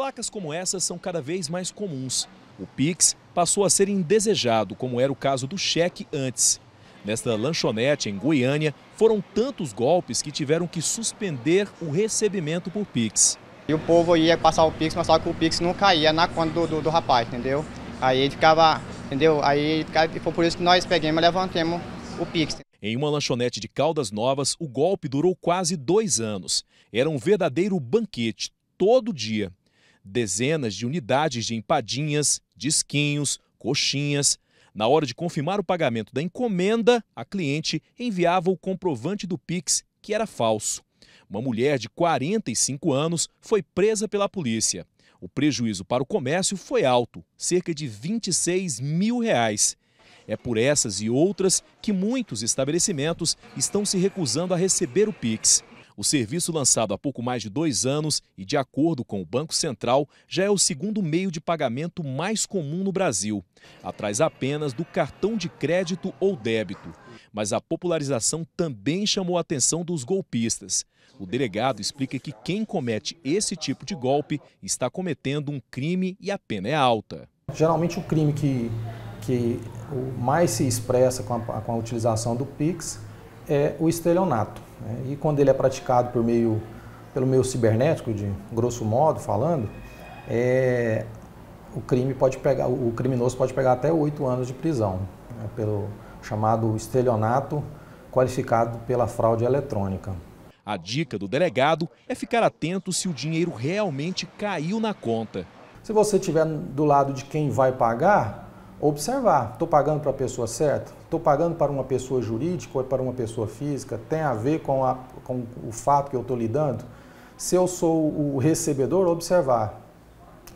Placas como essas são cada vez mais comuns. O Pix passou a ser indesejado, como era o caso do cheque antes. Nesta lanchonete em Goiânia, foram tantos golpes que tiveram que suspender o recebimento por Pix. E o povo ia passar o Pix, mas só que o Pix não caía na conta do, do, do rapaz, entendeu? Aí ele ficava, entendeu? Aí foi por isso que nós pegamos e levantamos o Pix. Em uma lanchonete de Caldas Novas, o golpe durou quase dois anos. Era um verdadeiro banquete, todo dia dezenas de unidades de empadinhas, disquinhos, coxinhas. Na hora de confirmar o pagamento da encomenda, a cliente enviava o comprovante do Pix, que era falso. Uma mulher de 45 anos foi presa pela polícia. O prejuízo para o comércio foi alto, cerca de 26 mil reais. É por essas e outras que muitos estabelecimentos estão se recusando a receber o Pix. O serviço lançado há pouco mais de dois anos e, de acordo com o Banco Central, já é o segundo meio de pagamento mais comum no Brasil, atrás apenas do cartão de crédito ou débito. Mas a popularização também chamou a atenção dos golpistas. O delegado explica que quem comete esse tipo de golpe está cometendo um crime e a pena é alta. Geralmente o crime que, que mais se expressa com a, com a utilização do Pix é o estelionato. Né? E quando ele é praticado por meio, pelo meio cibernético, de grosso modo falando, é, o crime pode pegar, o criminoso pode pegar até oito anos de prisão né? pelo chamado estelionato qualificado pela fraude eletrônica. A dica do delegado é ficar atento se o dinheiro realmente caiu na conta. Se você estiver do lado de quem vai pagar, observar. Estou pagando para a pessoa certa? Estou pagando para uma pessoa jurídica ou para uma pessoa física? Tem a ver com, a, com o fato que eu estou lidando? Se eu sou o recebedor, observar.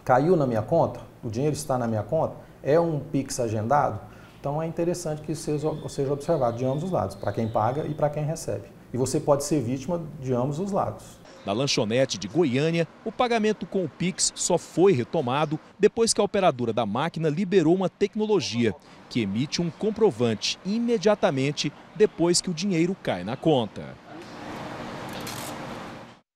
Caiu na minha conta? O dinheiro está na minha conta? É um PIX agendado? Então é interessante que isso seja, seja observado de ambos os lados, para quem paga e para quem recebe. E você pode ser vítima de ambos os lados. Na lanchonete de Goiânia, o pagamento com o Pix só foi retomado depois que a operadora da máquina liberou uma tecnologia que emite um comprovante imediatamente depois que o dinheiro cai na conta.